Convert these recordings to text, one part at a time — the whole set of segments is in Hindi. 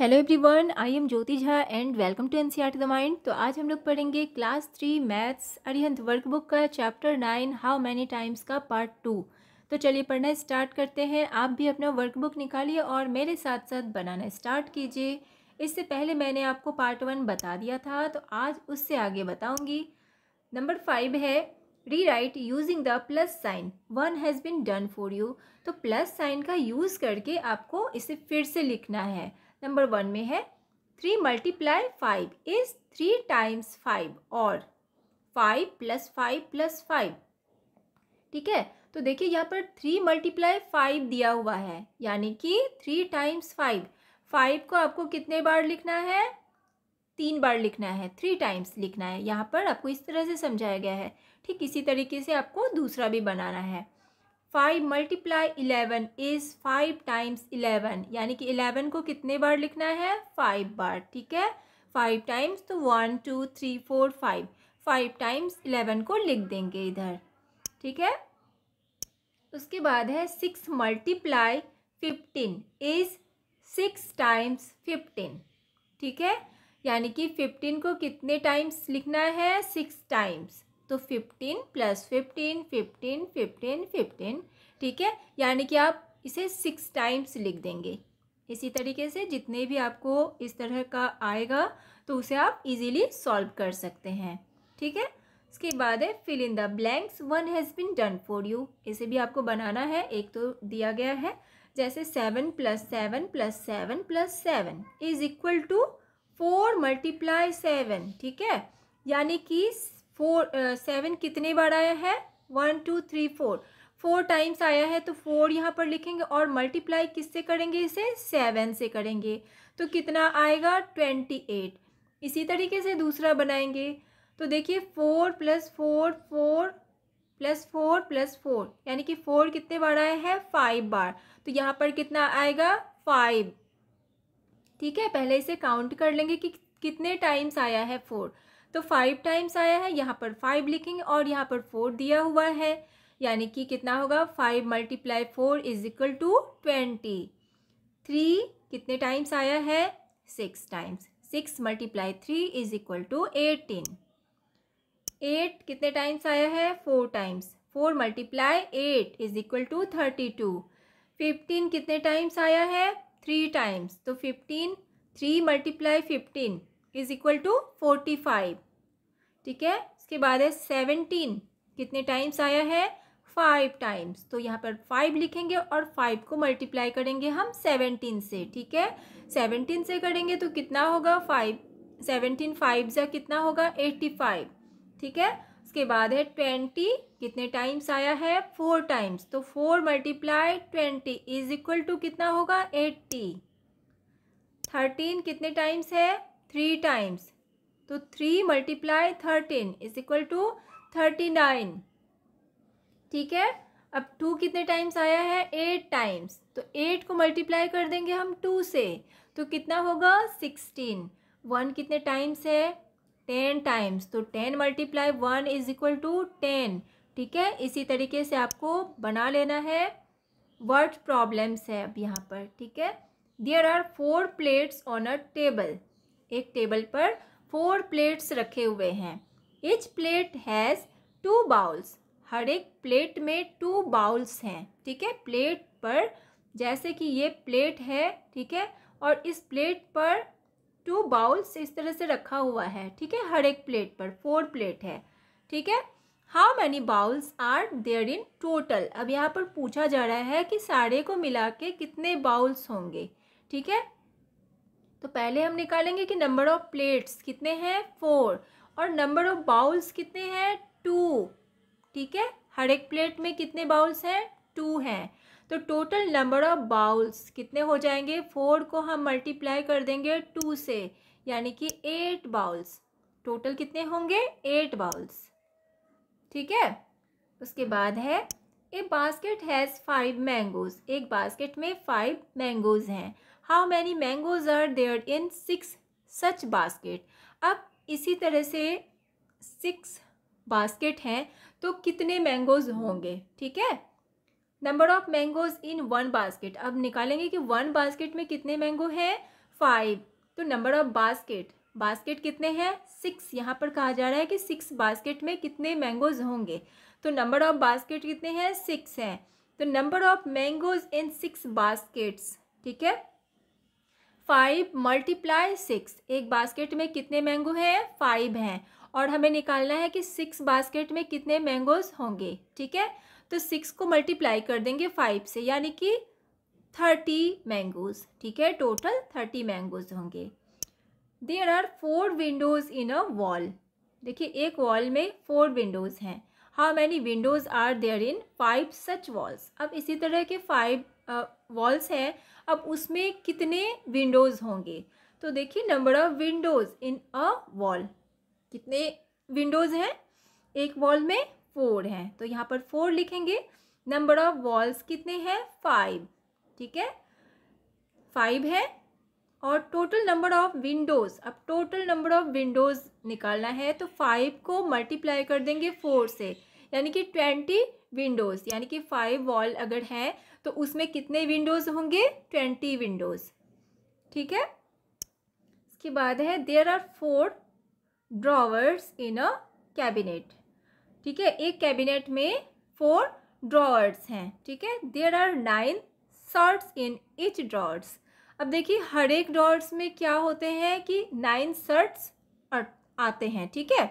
hello everyone I am Jyoti Jha and welcome to N C R the mind तो आज हम लोग पढ़ेंगे class three maths Arihant workbook का chapter nine how many times का पार्ट टू तो चलिए पढ़ना स्टार्ट करते हैं आप भी अपना वर्कबुक निकालिए और मेरे साथ साथ बनाना स्टार्ट कीजिए इससे पहले मैंने आपको पार्ट वन बता दिया था तो आज उससे आगे बताऊँगी नंबर फाइव है rewrite using the plus sign one has been done for you तो प्लस साइन का यूज़ करके आपको इसे फिर से लिखना है नंबर वन में है three multiply five is three times five और five plus five plus five ठीक है तो देखिए यहाँ पर थ्री मल्टीप्लाई फाइव दिया हुआ है यानी कि थ्री टाइम्स फाइव फाइव को आपको कितने बार लिखना है तीन बार लिखना है थ्री टाइम्स लिखना है यहाँ पर आपको इस तरह से समझाया गया है ठीक इसी तरीके से आपको दूसरा भी बनाना है five multiply eleven is five times eleven यानी कि इलेवन को कितने बार लिखना है फाइव बार ठीक है फाइव टाइम्स तो one two three four five five times eleven को लिख देंगे इधर ठीक है उसके बाद है six multiply fifteen is six times fifteen ठीक है यानी कि फिफ्टीन को कितने टाइम्स लिखना है सिक्स टाइम्स तो fifteen plus fifteen fifteen fifteen fifteen ठीक है यानी कि आप इसे सिक्स टाइम्स लिख देंगे इसी तरीके से जितने भी आपको इस तरह का आएगा तो उसे आप इजीली सॉल्व कर सकते हैं ठीक है उसके बाद है fill in the blanks one has been done for you इसे भी आपको बनाना है एक तो दिया गया है जैसे seven plus seven plus seven plus seven is equal to four multiply seven ठीक है यानी कि फोर सेवन कितने बार आया है one two three four four times आया है तो फोर यहाँ पर लिखेंगे और मल्टीप्लाई किससे करेंगे इसे सेवन से करेंगे तो कितना आएगा ट्वेंटी एट इसी तरीके से दूसरा बनाएंगे तो देखिए four plus four four plus four plus four यानी कि फोर कितने बार आया है फाइव बार तो यहाँ पर कितना आएगा फाइव ठीक है पहले इसे काउंट कर लेंगे कि कितने टाइम्स आया है फोर तो फाइव टाइम्स आया है यहाँ पर फाइव लिखेंगे और यहाँ पर फोर दिया हुआ है यानी कि कितना होगा five multiply four is equal to twenty three कितने टाइम्स आया है six times six multiply three is equal to eighteen eight कितने टाइम्स आया है four times four multiply eight is equal to thirty two fifteen कितने टाइम्स आया है थ्री टाइम्स तो fifteen three multiply fifteen is equal to forty five ठीक है इसके बाद है सेवनटीन कितने टाइम्स आया है फाइव टाइम्स तो यहाँ पर फाइव लिखेंगे और फाइव को मल्टीप्लाई करेंगे हम सेवनटीन से ठीक है सेवनटीन से करेंगे तो कितना होगा फाइव सेवनटीन फाइव या कितना होगा एट्टी फाइव ठीक है उसके बाद है ट्वेंटी कितने टाइम्स आया है फोर टाइम्स तो four multiply twenty is equal to कितना होगा एट्टी थर्टीन कितने टाइम्स है थ्री टाइम्स तो three multiply thirteen is equal to thirty nine ठीक है अब टू कितने टाइम्स आया है एट टाइम्स तो एट को मल्टीप्लाई कर देंगे हम टू से तो कितना होगा सिक्सटीन वन कितने टाइम्स है टेन टाइम्स तो ten multiply one is equal to ten ठीक है इसी तरीके से आपको बना लेना है वर्ड प्रॉब्लम्स है अब यहाँ पर ठीक है there are four plates on a table एक टेबल पर फोर प्लेट्स रखे हुए हैं each plate has two bowls हर एक प्लेट में टू बाउल्स हैं ठीक है प्लेट पर जैसे कि ये प्लेट है ठीक है और इस प्लेट पर टू बाउल्स इस तरह से रखा हुआ है ठीक है हर एक प्लेट पर फोर प्लेट है ठीक है how many bowls are there in total अब यहाँ पर पूछा जा रहा है कि सारे को मिला के कितने बाउल्स होंगे ठीक है तो पहले हम निकालेंगे कि नंबर ऑफ प्लेट्स कितने हैं फोर और नंबर ऑफ बाउल्स कितने हैं टू ठीक है हर एक प्लेट में कितने बाउल्स हैं टू हैं तो टोटल नंबर ऑफ बाउल्स कितने हो जाएंगे फोर को हम मल्टीप्लाई कर देंगे टू से यानी कि एट बाउल्स टोटल कितने होंगे एट बाउल्स ठीक है उसके बाद है a basket has five mangoes एक बास्केट में फाइव मैंगोज हैं how many mangoes are there in six such basket अब इसी तरह से सिक्स बास्केट हैं तो कितने मैंगोज होंगे ठीक है number of mangoes in one basket अब निकालेंगे कि वन बास्केट में कितने मैंगो हैं फाइव तो नंबर ऑफ बास्केट बास्केट कितने हैं सिक्स यहाँ पर कहा जा रहा है कि सिक्स बास्केट में कितने मैंगोज होंगे तो नंबर ऑफ बास्केट कितने हैं सिक्स हैं तो number of mangoes in six baskets ठीक है फाइव मल्टीप्लाई सिक्स एक बास्केट में कितने मैंगो हैं फाइव हैं और हमें निकालना है कि सिक्स बास्केट में कितने मैंगोज होंगे ठीक है तो सिक्स को मल्टीप्लाई कर देंगे फाइव से यानी कि थर्टी मैंगोज ठीक है टोटल थर्टी मैंगोज होंगे there are four windows in a wall देखिए एक वॉल में फोर विंडोज़ हैं how many windows are there in five such walls अब इसी तरह के फाइव वॉल्स हैं अब उसमें कितने विंडोज़ होंगे तो देखिए number of windows in a wall कितने विंडोज़ हैं एक वॉल में फोर हैं तो यहाँ पर फोर लिखेंगे नंबर ऑफ वॉल्स कितने हैं फाइव ठीक है फाइव है और टोटल नंबर ऑफ विंडोज़ अब टोटल नंबर ऑफ विंडोज़ निकालना है तो फाइव को मल्टीप्लाई कर देंगे फोर से यानी कि ट्वेंटी विंडोज़ यानी कि फाइव वॉल अगर हैं तो उसमें कितने विंडोज़ होंगे ट्वेंटी विंडोज़ ठीक है इसके बाद है there are four drawers in a cabinet ठीक है एक कैबिनेट में फोर ड्रॉवर्स हैं ठीक है there are nine shirts in each drawers अब देखिए हर एक ड्रॉवर्स में क्या होते हैं कि नाइन सर्ट्स आते हैं ठीक है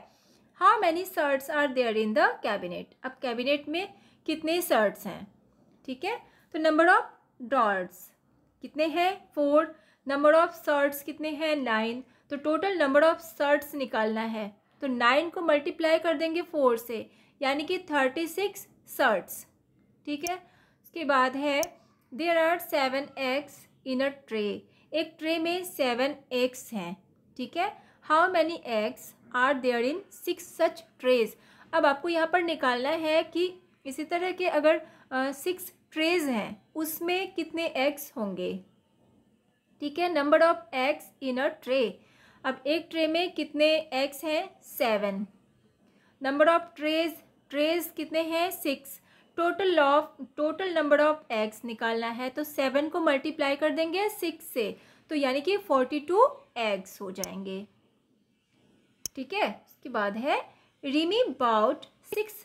how many shirts are there in the cabinet अब कैबिनेट में कितने सर्ट्स हैं ठीक है तो नंबर ऑफ डॉट्स कितने हैं फोर नंबर ऑफ शर्ट्स कितने हैं नाइन तो टोटल नंबर ऑफ शर्ट्स निकालना है तो नाइन को मल्टीप्लाई कर देंगे फोर से यानी कि थर्टी सिक्स शर्ट्स ठीक है उसके बाद है there are seven eggs in a tray एक ट्रे में सेवन एग्स हैं ठीक है how many eggs are there in six such trays अब आपको यहाँ पर निकालना है कि इसी तरह के अगर सिक्स ट्रेज हैं उसमें कितने एग्स होंगे ठीक है number of eggs in a tray अब एक ट्रे में कितने एग्स हैं seven number of trays trays कितने हैं six total of total number of eggs निकालना है तो सेवन को मल्टीप्लाई कर देंगे सिक्स से तो यानी कि फोर्टी टू एग्स हो जाएंगे ठीक है उसके बाद है Rimi bought six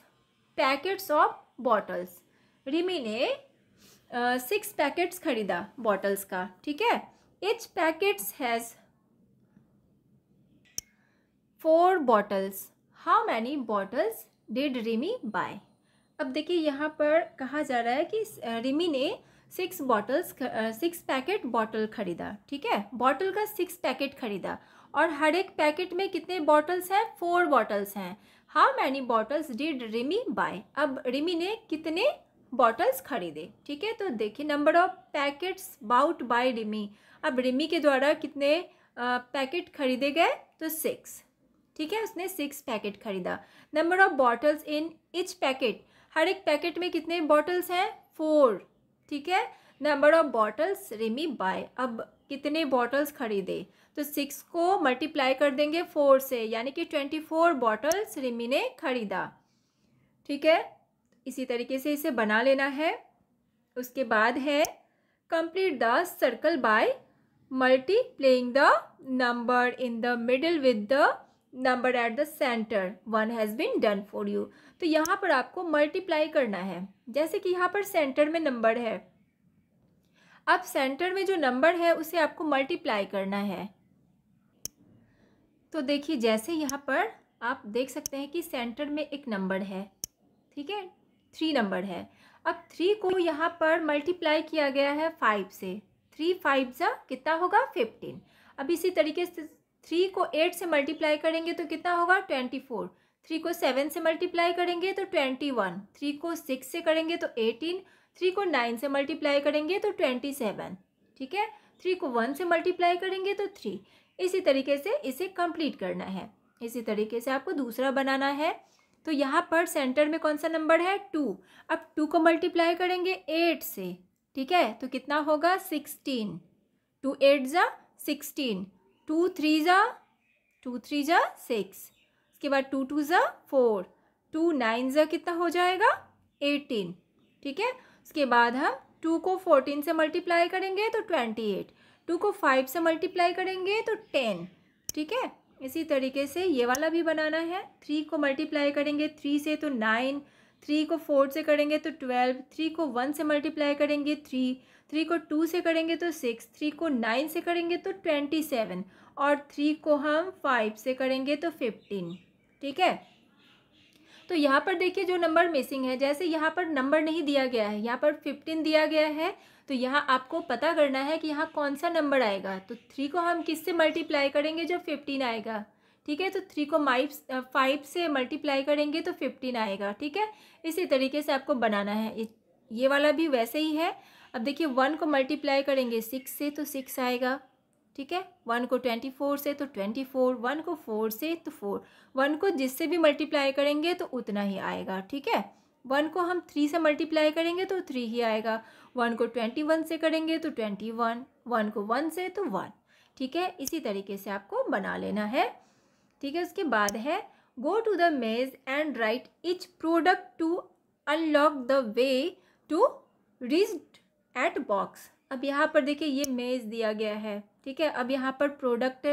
packets of bottles Rimi ने सिक्स पैकेट्स खरीदा बॉटल्स का ठीक है each packets has four bottles how many bottles did Rimi buy अब देखिए यहाँ पर कहा जा रहा है कि रिमी ने six bottles six packet bottle खरीदा ठीक है बॉटल का सिक्स पैकेट खरीदा और हर एक पैकेट में कितने बॉटल्स हैं फोर बॉटल्स हैं how many bottles did Rimi buy अब रिमी ने कितने बॉटल्स खरीदे ठीक है तो देखिए number of packets bought by Rimi अब रिमी के द्वारा कितने पैकेट खरीदे गए तो सिक्स ठीक है उसने सिक्स पैकेट खरीदा number of bottles in each packet हर एक पैकेट में कितने बॉटल्स हैं फोर ठीक है number of bottles Rimi buy अब कितने बॉटल्स खरीदे तो सिक्स को मल्टीप्लाई कर देंगे फोर से यानी कि ट्वेंटी फोर बॉटल्स रिमी ने खरीदा ठीक है इसी तरीके से इसे बना लेना है उसके बाद है complete the circle by multiplying the number in the middle with the number at the centre one has been done for you तो यहाँ पर आपको मल्टीप्लाई करना है जैसे कि यहाँ पर सेंटर में नंबर है अब सेंटर में जो नंबर है उसे आपको मल्टीप्लाई करना है तो देखिए जैसे यहाँ पर आप देख सकते हैं कि सेंटर में एक नंबर है ठीक है थ्री नंबर है अब थ्री को यहाँ पर मल्टीप्लाई किया गया है फाइव से थ्री फाइव ज़ा कितना होगा फिफ्टीन अब इसी तरीके से थ्री को एट से मल्टीप्लाई करेंगे तो कितना होगा ट्वेंटी फोर थ्री को सेवन से मल्टीप्लाई करेंगे तो ट्वेंटी वन थ्री को सिक्स से करेंगे तो एटीन थ्री को नाइन से मल्टीप्लाई करेंगे तो ट्वेंटी सेवन ठीक है थ्री को वन से मल्टीप्लाई करेंगे तो थ्री इसी तरीके से इसे कंप्लीट करना है इसी तरीके से आपको दूसरा बनाना है तो यहाँ पर सेंटर में कौन सा नंबर है टू अब टू को मल्टीप्लाई करेंगे एट से ठीक है तो कितना होगा सिक्सटीन टू एट ज़ा सिक्सटीन टू थ्री ज़ा टू थ्री ज़ा सिक्स उसके बाद टू टू ज़ा फोर टू नाइन ज़ा कितना हो जाएगा एटीन ठीक है उसके बाद हम टू को फोर्टीन से मल्टीप्लाई करेंगे तो ट्वेंटी एट टू को फाइव से मल्टीप्लाई करेंगे तो टेन ठीक है इसी तरीके से ये वाला भी बनाना है थ्री को मल्टीप्लाई करेंगे थ्री से तो नाइन थ्री को फोर से करेंगे तो ट्वेल्व थ्री को वन से मल्टीप्लाई करेंगे थ्री थ्री को टू से करेंगे तो सिक्स थ्री को नाइन से करेंगे तो ट्वेंटी सेवन और थ्री को हम फाइव से करेंगे तो फिफ्टीन ठीक है तो यहाँ पर देखिए जो नंबर मिसिंग है जैसे यहाँ पर नंबर नहीं दिया गया है यहाँ पर फिफ्टीन दिया गया है तो यहाँ आपको पता करना है कि यहाँ कौन सा नंबर आएगा तो थ्री को हम किस से मल्टीप्लाई करेंगे जो फिफ्टीन आएगा ठीक है तो थ्री को माइव फाइव से मल्टीप्लाई करेंगे तो फिफ्टीन आएगा ठीक है इसी तरीके से आपको बनाना है ये वाला भी वैसे ही है अब देखिए वन को मल्टीप्लाई करेंगे सिक्स से तो सिक्स आएगा ठीक है वन को ट्वेंटी फोर से तो ट्वेंटी फोर वन को फोर से तो फोर वन को जिससे भी मल्टीप्लाई करेंगे तो उतना ही आएगा ठीक है वन को हम थ्री से मल्टीप्लाई करेंगे तो थ्री ही आएगा वन को ट्वेंटी वन से करेंगे तो ट्वेंटी वन वन को वन से तो वन ठीक है इसी तरीके से आपको बना लेना है ठीक है उसके बाद है go to the maze and write each product to unlock the way to reach at box अब यहाँ पर देखिए ये मेज़ दिया गया है ठीक है अब यहाँ पर प्रोडक्ट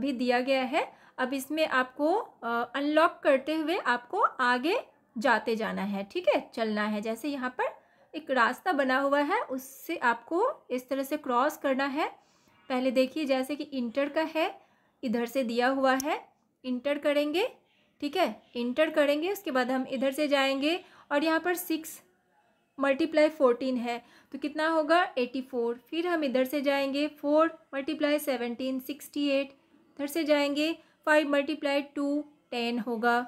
भी दिया गया है अब इसमें आपको अनलॉक करते हुए आपको आगे जाते जाना है ठीक है चलना है जैसे यहाँ पर एक रास्ता बना हुआ है उससे आपको इस तरह से क्रॉस करना है पहले देखिए जैसे कि इंटर का है इधर से दिया हुआ है इंटर करेंगे ठीक है इंटर करेंगे उसके बाद हम इधर से जाएंगे और यहाँ पर सिक्स मल्टीप्लाई फोर्टीन है तो कितना होगा एटी फोर फिर हम इधर से जाएंगे four multiply seventeen sixty eight इधर से जाएंगे फाइव मल्टीप्लाई टू टेन होगा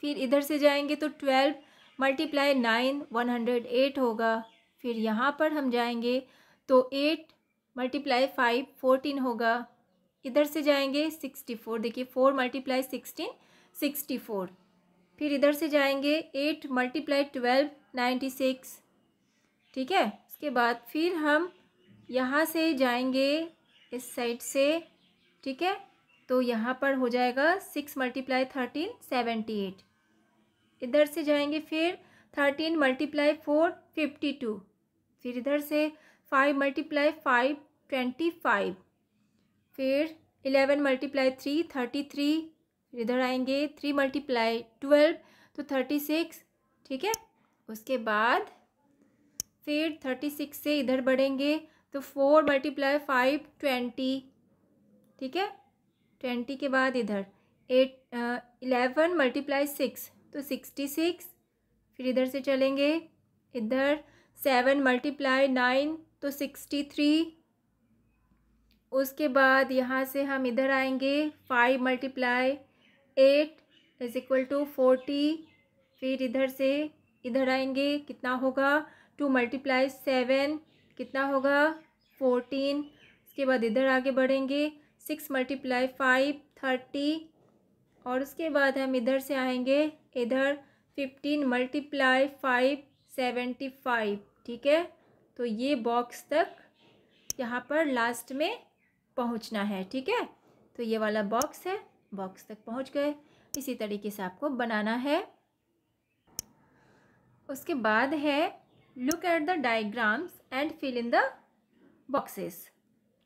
फिर इधर से जाएंगे तो twelve multiply nine one hundred eight होगा फिर यहाँ पर हम जाएंगे तो एट मल्टीप्लाई फाइव फोर्टीन होगा इधर से जाएंगे सिक्सटी फोर देखिए four multiply sixteen sixty four फिर इधर से जाएंगे eight multiply twelve ninety six ठीक है इसके बाद फिर हम यहाँ से जाएंगे इस साइड से ठीक है तो यहाँ पर हो जाएगा six multiply thirteen seventy eight इधर से जाएंगे फिर thirteen multiply four fifty two फिर इधर से five multiply five twenty five फिर eleven multiply three thirty three इधर आएंगे थ्री मल्टीप्लाई ट्वेल्व तो थर्टी सिक्स ठीक है उसके बाद फिर थर्टी सिक्स से इधर बढ़ेंगे तो फोर मल्टीप्लाई फाइव ट्वेंटी ठीक है ट्वेंटी के बाद इधर एट इलेवन मल्टीप्लाई सिक्स तो सिक्सटी सिक्स फिर इधर से चलेंगे इधर सेवन मल्टीप्लाई नाइन तो सिक्सटी थ्री उसके बाद यहाँ से हम इधर आएंगे five multiply eight is equal to forty फिर इधर से इधर आएंगे कितना होगा टू मल्टीप्लाई सेवन कितना होगा फोर्टीन उसके बाद इधर आगे बढ़ेंगे सिक्स मल्टीप्लाई फाइव थर्टी और उसके बाद हम इधर से आएंगे इधर fifteen multiply five seventy five ठीक है तो ये बॉक्स तक यहाँ पर लास्ट में पहुँचना है ठीक है तो ये वाला बॉक्स है बॉक्स तक पहुँच गए इसी तरीके से आपको बनाना है उसके बाद है look at the diagrams and fill in the boxes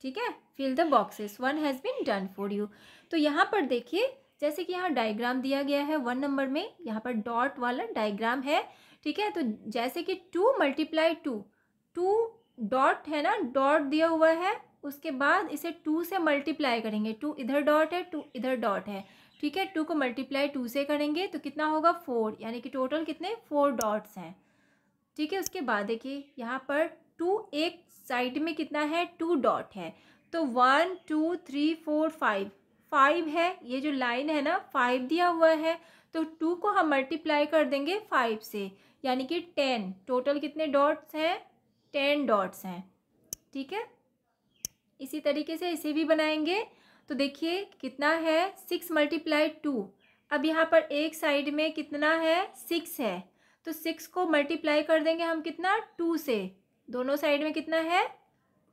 ठीक है fill the boxes one has been done for you तो यहाँ पर देखिए जैसे कि यहाँ डायग्राम दिया गया है वन नंबर में यहाँ पर डॉट वाला डायग्राम है ठीक है तो जैसे कि two multiply two two dot है ना डॉट दिया हुआ है उसके बाद इसे टू से मल्टीप्लाई करेंगे टू इधर डॉट है टू इधर डॉट है ठीक है टू को मल्टीप्लाई टू से करेंगे तो कितना होगा फोर यानी कि टोटल कितने फोर डॉट्स हैं ठीक है उसके बाद देखिए यहाँ पर टू एक साइड में कितना है टू डॉट है तो one two three four five five है ये जो लाइन है ना फाइव दिया हुआ है तो टू को हम मल्टीप्लाई कर देंगे फाइव से यानी कि टेन टोटल कितने डॉट्स हैं टेन डॉट्स हैं ठीक है इसी तरीके से इसे भी बनाएंगे तो देखिए कितना है सिक्स मल्टीप्लाई टू अब यहाँ पर एक साइड में कितना है सिक्स है तो सिक्स को मल्टीप्लाई कर देंगे हम कितना टू से दोनों साइड में कितना है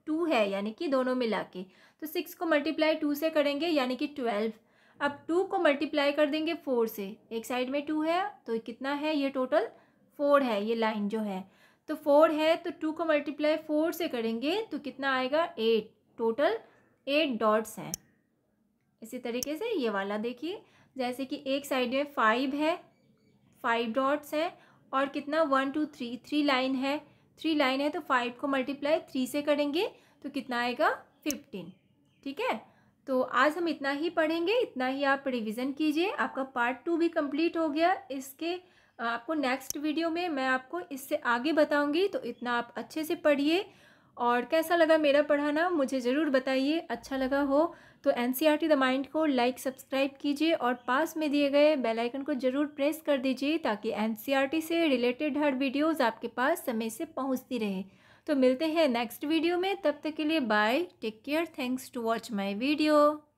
टू है यानी कि दोनों मिला के तो सिक्स को मल्टीप्लाई टू से करेंगे यानी कि ट्वेल्व अब टू को मल्टीप्लाई कर देंगे फोर से एक साइड में टू है तो कितना है ये टोटल फोर है ये लाइन जो है तो फोर है तो टू को मल्टीप्लाई फोर से करेंगे तो कितना आएगा एट टोटल एट डॉट्स हैं इसी तरीके से ये वाला देखिए जैसे कि एक साइड में फाइव है फाइव डॉट्स हैं और कितना one two three three line है थ्री लाइन है तो फाइव को मल्टीप्लाई थ्री से करेंगे तो कितना आएगा फिफ्टीन ठीक है तो आज हम इतना ही पढ़ेंगे इतना ही आप रिविज़न कीजिए आपका पार्ट टू भी कम्प्लीट हो गया इसके आपको नेक्स्ट वीडियो में मैं आपको इससे आगे बताऊंगी तो इतना आप अच्छे से पढ़िए और कैसा लगा मेरा पढ़ाना मुझे ज़रूर बताइए अच्छा लगा हो तो एन द माइंड को लाइक सब्सक्राइब कीजिए और पास में दिए गए बेल आइकन को ज़रूर प्रेस कर दीजिए ताकि एन e से रिलेटेड हर वीडियोज़ आपके पास समय से पहुँचती रहे तो मिलते हैं नेक्स्ट वीडियो में तब तक के लिए bye take care thanks to watch my video